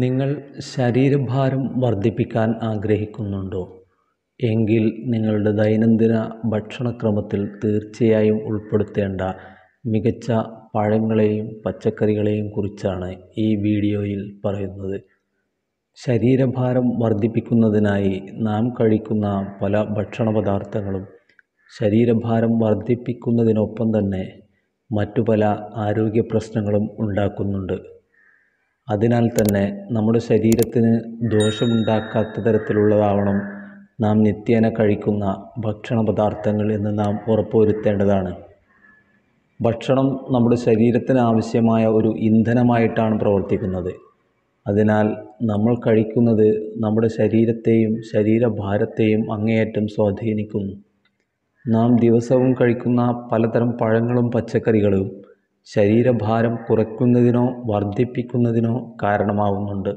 നിങ്ങൾ ശരീരഭാരം വർദ്ധിപ്പിക്കാൻ ആഗ്രഹിക്കുന്നുണ്ടോ എങ്കിൽ നിങ്ങളുടെ ദൈനംദിന ഭക്ഷണക്രമത്തിൽ തീർച്ചയായും ഉൾപ്പെടുത്തേണ്ട മികച്ച പഴങ്ങളെയും പച്ചക്കറികളെയും കുറിച്ചാണ് ഈ വീഡിയോയിൽ പറയുന്നത് ശരീരഭാരം വർദ്ധിപ്പിക്കുന്നതിനായി നാം കഴിക്കുന്ന പല ഭക്ഷണ പദാർത്ഥങ്ങളും ശരീരഭാരം വർദ്ധിപ്പിക്കുന്നതിനൊപ്പം തന്നെ മറ്റു പല ആരോഗ്യ പ്രശ്നങ്ങളും ഉണ്ടാക്കുന്നുണ്ട് അതിനാൽ തന്നെ നമ്മുടെ ശരീരത്തിന് ദോഷമുണ്ടാക്കാത്ത തരത്തിലുള്ളതാവണം നാം നിത്യേന കഴിക്കുന്ന ഭക്ഷണ പദാർത്ഥങ്ങൾ എന്ന് നാം ഉറപ്പുവരുത്തേണ്ടതാണ് ഭക്ഷണം നമ്മുടെ ശരീരത്തിന് ആവശ്യമായ ഒരു ഇന്ധനമായിട്ടാണ് പ്രവർത്തിക്കുന്നത് അതിനാൽ നമ്മൾ കഴിക്കുന്നത് നമ്മുടെ ശരീരത്തെയും ശരീരഭാരത്തെയും അങ്ങേയറ്റം സ്വാധീനിക്കുന്നു നാം ദിവസവും കഴിക്കുന്ന പലതരം പഴങ്ങളും പച്ചക്കറികളും ശരീരഭാരം കുറയ്ക്കുന്നതിനോ വർദ്ധിപ്പിക്കുന്നതിനോ കാരണമാവുന്നുണ്ട്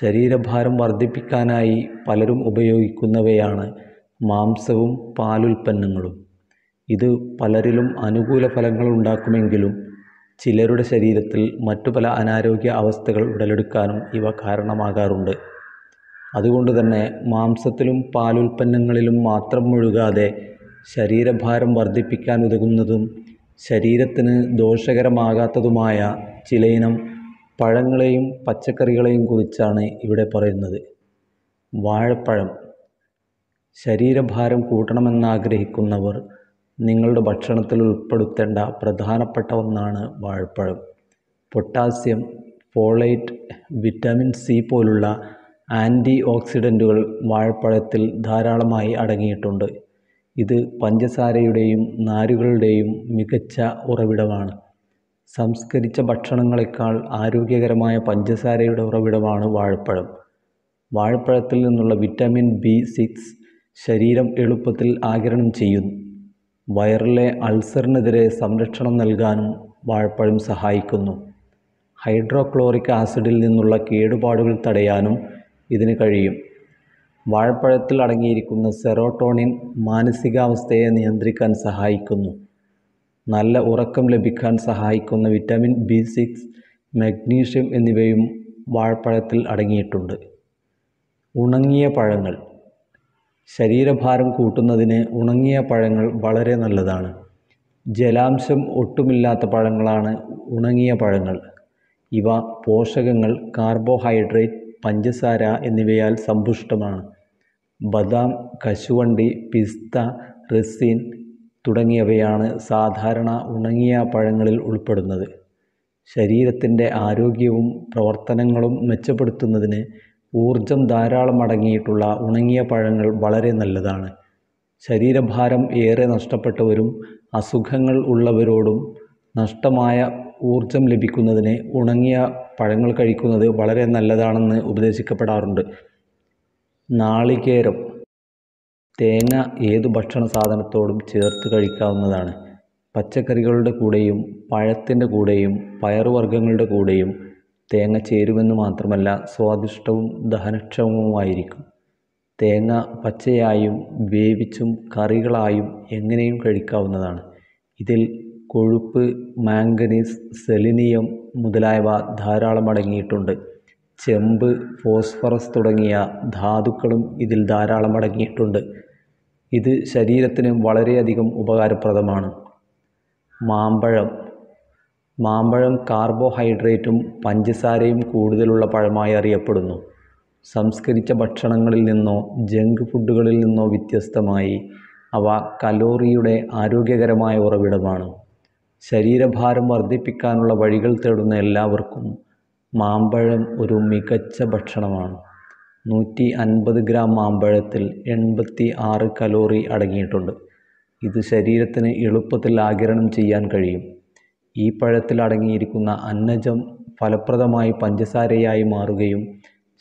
ശരീരഭാരം വർദ്ധിപ്പിക്കാനായി പലരും ഉപയോഗിക്കുന്നവയാണ് മാംസവും പാലുൽപ്പന്നങ്ങളും ഇത് പലരിലും അനുകൂല ഫലങ്ങൾ ഉണ്ടാക്കുമെങ്കിലും ചിലരുടെ ശരീരത്തിൽ മറ്റു പല അനാരോഗ്യ അവസ്ഥകൾ ഉടലെടുക്കാനും ഇവ കാരണമാകാറുണ്ട് അതുകൊണ്ട് തന്നെ മാംസത്തിലും പാലുൽപ്പന്നങ്ങളിലും മാത്രം മുഴുകാതെ ശരീരഭാരം വർദ്ധിപ്പിക്കാൻ ഉതകുന്നതും ശരീരത്തിന് ദോഷകരമാകാത്തതുമായ ചിലയിനം പഴങ്ങളെയും പച്ചക്കറികളെയും കുറിച്ചാണ് ഇവിടെ പറയുന്നത് വാഴപ്പഴം ശരീരഭാരം കൂട്ടണമെന്നാഗ്രഹിക്കുന്നവർ നിങ്ങളുടെ ഭക്ഷണത്തിൽ ഉൾപ്പെടുത്തേണ്ട പ്രധാനപ്പെട്ട ഒന്നാണ് വാഴപ്പഴം പൊട്ടാസ്യം ഫോളേറ്റ് വിറ്റാമിൻ സി പോലുള്ള ആൻറ്റി ഓക്സിഡൻറ്റുകൾ വാഴപ്പഴത്തിൽ ധാരാളമായി അടങ്ങിയിട്ടുണ്ട് ഇത് പഞ്ചസാരയുടെയും നാരുകളുടെയും മികച്ച ഉറവിടമാണ് സംസ്കരിച്ച ഭക്ഷണങ്ങളേക്കാൾ ആരോഗ്യകരമായ പഞ്ചസാരയുടെ ഉറവിടമാണ് വാഴപ്പഴം വാഴപ്പഴത്തിൽ നിന്നുള്ള വിറ്റാമിൻ ബി സിക്സ് ശരീരം എളുപ്പത്തിൽ ആഗിരണം ചെയ്യുന്നു വയറിലെ അൾസറിനെതിരെ സംരക്ഷണം നൽകാനും വാഴപ്പഴം സഹായിക്കുന്നു ഹൈഡ്രോക്ലോറിക് ആസിഡിൽ നിന്നുള്ള കേടുപാടുകൾ തടയാനും ഇതിന് കഴിയും വാഴപ്പഴത്തിൽ അടങ്ങിയിരിക്കുന്ന സെറോട്ടോണിൻ മാനസികാവസ്ഥയെ നിയന്ത്രിക്കാൻ സഹായിക്കുന്നു നല്ല ഉറക്കം ലഭിക്കാൻ സഹായിക്കുന്ന വിറ്റാമിൻ ബി സിക്സ് മഗ്നീഷ്യം എന്നിവയും വാഴപ്പഴത്തിൽ അടങ്ങിയിട്ടുണ്ട് ഉണങ്ങിയ പഴങ്ങൾ ശരീരഭാരം കൂട്ടുന്നതിന് ഉണങ്ങിയ പഴങ്ങൾ വളരെ നല്ലതാണ് ജലാംശം ഒട്ടുമില്ലാത്ത പഴങ്ങളാണ് ഉണങ്ങിയ പഴങ്ങൾ ഇവ പോഷകങ്ങൾ കാർബോഹൈഡ്രേറ്റ് പഞ്ചസാര എന്നിവയാൽ സമ്പുഷ്ടമാണ് ബദാം കശുവണ്ടി പിസ്ത റെസിൻ തുടങ്ങിയവയാണ് സാധാരണ ഉണങ്ങിയ പഴങ്ങളിൽ ഉൾപ്പെടുന്നത് ശരീരത്തിൻ്റെ ആരോഗ്യവും പ്രവർത്തനങ്ങളും മെച്ചപ്പെടുത്തുന്നതിന് ഊർജം ധാരാളം അടങ്ങിയിട്ടുള്ള ഉണങ്ങിയ പഴങ്ങൾ വളരെ നല്ലതാണ് ശരീരഭാരം ഏറെ നഷ്ടപ്പെട്ടവരും അസുഖങ്ങൾ ഉള്ളവരോടും നഷ്ടമായ ഊർജം ലഭിക്കുന്നതിന് ഉണങ്ങിയ പഴങ്ങൾ കഴിക്കുന്നത് വളരെ നല്ലതാണെന്ന് ഉപദേശിക്കപ്പെടാറുണ്ട് നാളികേരം തേങ്ങ ഏതു ഭക്ഷണ സാധനത്തോടും ചേർത്ത് കഴിക്കാവുന്നതാണ് പച്ചക്കറികളുടെ കൂടെയും പഴത്തിൻ്റെ കൂടെയും പയറുവർഗ്ഗങ്ങളുടെ കൂടെയും തേങ്ങ ചേരുമെന്ന് മാത്രമല്ല സ്വാദിഷ്ടവും ദഹനക്ഷമവുമായിരിക്കും തേങ്ങ പച്ചയായും വേവിച്ചും കറികളായും എങ്ങനെയും കഴിക്കാവുന്നതാണ് ഇതിൽ കൊഴുപ്പ് മാംഗനീസ് സെലിനിയം മുതലായവ ധാരാളം അടങ്ങിയിട്ടുണ്ട് ചെമ്പ് ഫോസ്ഫറസ് തുടങ്ങിയ ധാതുക്കളും ഇതിൽ ധാരാളം അടങ്ങിയിട്ടുണ്ട് ഇത് ശരീരത്തിന് വളരെയധികം ഉപകാരപ്രദമാണ് മാമ്പഴം മാമ്പഴം കാർബോഹൈഡ്രേറ്റും പഞ്ചസാരയും കൂടുതലുള്ള പഴമായി അറിയപ്പെടുന്നു സംസ്കരിച്ച ഭക്ഷണങ്ങളിൽ നിന്നോ ജങ്ക് ഫുഡുകളിൽ നിന്നോ വ്യത്യസ്തമായി അവ കലോറിയുടെ ആരോഗ്യകരമായ ഉറവിടമാണ് ശരീരഭാരം വർദ്ധിപ്പിക്കാനുള്ള വഴികൾ തേടുന്ന എല്ലാവർക്കും മാമ്പഴം ഒരു മികച്ച ഭക്ഷണമാണ് നൂറ്റി അൻപത് ഗ്രാം മാമ്പഴത്തിൽ എൺപത്തി ആറ് കലോറി അടങ്ങിയിട്ടുണ്ട് ഇത് ശരീരത്തിന് എളുപ്പത്തിൽ ആഗിരണം ചെയ്യാൻ കഴിയും ഈ പഴത്തിൽ അടങ്ങിയിരിക്കുന്ന അന്നജം ഫലപ്രദമായി പഞ്ചസാരയായി മാറുകയും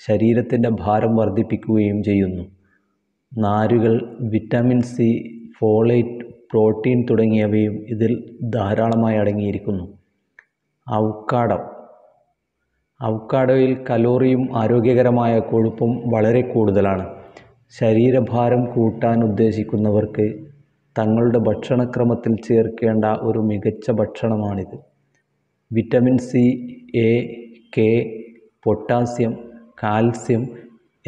ശരീരത്തിൻ്റെ ഭാരം വർദ്ധിപ്പിക്കുകയും ചെയ്യുന്നു നാരുകൾ വിറ്റാമിൻ സി ഫോളേറ്റ് പ്രോട്ടീൻ തുടങ്ങിയവയും ഇതിൽ ധാരാളമായി അടങ്ങിയിരിക്കുന്നു അവക്കാടം അവക്കാടയിൽ കലോറിയും ആരോഗ്യകരമായ കൊഴുപ്പും വളരെ കൂടുതലാണ് ശരീരഭാരം കൂട്ടാൻ ഉദ്ദേശിക്കുന്നവർക്ക് തങ്ങളുടെ ഭക്ഷണക്രമത്തിൽ ചേർക്കേണ്ട ഒരു മികച്ച ഭക്ഷണമാണിത് vitamin C A K potassium calcium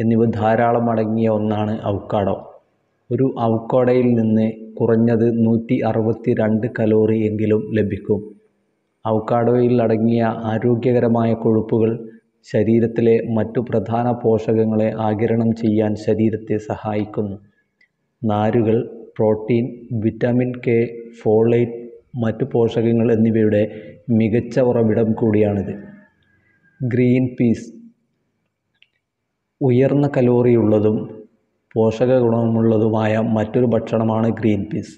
എന്നിവ ധാരാളം അടങ്ങിയ ഒന്നാണ് അവക്കാടോ ഒരു അവക്കാടയിൽ നിന്ന് കുറഞ്ഞത് നൂറ്റി അറുപത്തി രണ്ട് കലോറി എങ്കിലും ലഭിക്കും അവക്കാഡോയിൽ അടങ്ങിയ ആരോഗ്യകരമായ കൊഴുപ്പുകൾ ശരീരത്തിലെ മറ്റു പ്രധാന പോഷകങ്ങളെ ആഗിരണം ചെയ്യാൻ ശരീരത്തെ സഹായിക്കുന്നു നാരുകൾ പ്രോട്ടീൻ വിറ്റാമിൻ കെ ഫോളേറ്റ് മറ്റു പോഷകങ്ങൾ എന്നിവയുടെ മികച്ച ഉറവിടം കൂടിയാണിത് ഗ്രീൻ പീസ് ഉയർന്ന കലോറിയുള്ളതും പോഷക ഗുണമുള്ളതുമായ മറ്റൊരു ഭക്ഷണമാണ് green peas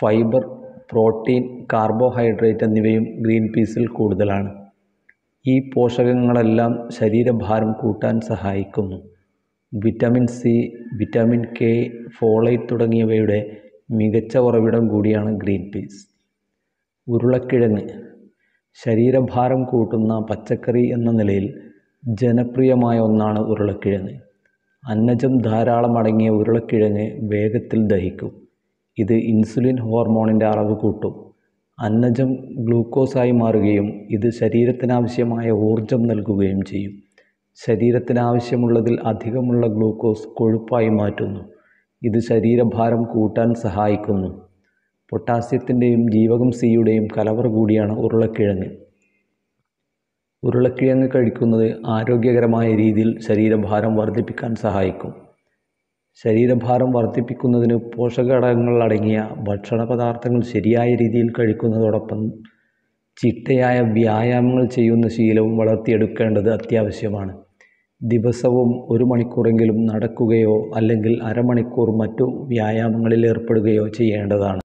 fibre protein carbohydrate എന്നിവയും ഗ്രീൻ പീസിൽ കൂടുതലാണ് ഈ പോഷകങ്ങളെല്ലാം ശരീരഭാരം കൂട്ടാൻ സഹായിക്കുന്നു vitamin C vitamin K folate തുടങ്ങിയവയുടെ മികച്ച ഉറവിടം കൂടിയാണ് ഗ്രീൻ പീസ് ഉരുളക്കിഴങ്ങ് ശരീരഭാരം കൂട്ടുന്ന പച്ചക്കറി എന്ന നിലയിൽ ജനപ്രിയമായ ഒന്നാണ് ഉരുളക്കിഴങ്ങ് അന്നജം ധാരാളം അടങ്ങിയ ഉരുളക്കിഴങ്ങ് വേഗത്തിൽ ദഹിക്കും ഇത് ഇൻസുലിൻ ഹോർമോണിൻ്റെ അളവ് കൂട്ടും അന്നജം ഗ്ലൂക്കോസായി മാറുകയും ഇത് ശരീരത്തിനാവശ്യമായ ഊർജം നൽകുകയും ചെയ്യും ശരീരത്തിനാവശ്യമുള്ളതിൽ അധികമുള്ള ഗ്ലൂക്കോസ് കൊഴുപ്പായി മാറ്റുന്നു ഇത് ശരീരഭാരം കൂട്ടാൻ സഹായിക്കുന്നു പൊട്ടാസ്യത്തിൻ്റെയും ജീവകം സിയുടെയും കലവർ കൂടിയാണ് ഉരുളക്കിഴങ്ങ് ഉരുളക്കിഴങ്ങ് കഴിക്കുന്നത് ആരോഗ്യകരമായ രീതിയിൽ ശരീരഭാരം വർദ്ധിപ്പിക്കാൻ സഹായിക്കും ശരീരഭാരം വർദ്ധിപ്പിക്കുന്നതിന് ഘടകങ്ങൾ അടങ്ങിയ ഭക്ഷണ പദാർത്ഥങ്ങൾ ശരിയായ രീതിയിൽ കഴിക്കുന്നതോടൊപ്പം ചിട്ടയായ വ്യായാമങ്ങൾ ചെയ്യുന്ന ശീലവും വളർത്തിയെടുക്കേണ്ടത് അത്യാവശ്യമാണ് ദിവസവും ഒരു മണിക്കൂറെങ്കിലും നടക്കുകയോ അല്ലെങ്കിൽ അരമണിക്കൂർ മറ്റു വ്യായാമങ്ങളിൽ ഏർപ്പെടുകയോ ചെയ്യേണ്ടതാണ്